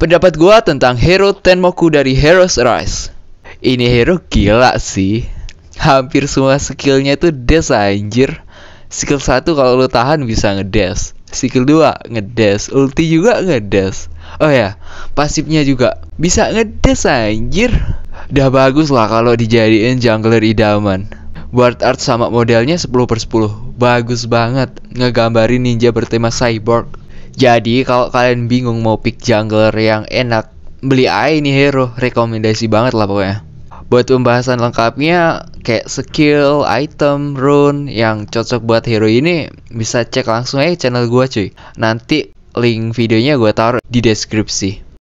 Pendapat gua tentang hero Tenmoku dari Heroes Rise. Ini hero gila sih. Hampir semua skillnya itu desa anjir. Skill 1 kalau lu tahan bisa ngedes. Skill 2 ngedes, ulti juga ngedes. Oh ya, pasifnya juga bisa ngedes anjir. Udah bagus lah kalau dijadiin jungler idaman. Board art sama modelnya 10 per 10 Bagus banget Ngegambarin ninja bertema cyborg jadi kalau kalian bingung mau pick jungler yang enak, beli A ini hero, rekomendasi banget lah pokoknya. Buat pembahasan lengkapnya, kayak skill, item, rune yang cocok buat hero ini, bisa cek langsung aja channel gue cuy. Nanti link videonya gue taruh di deskripsi.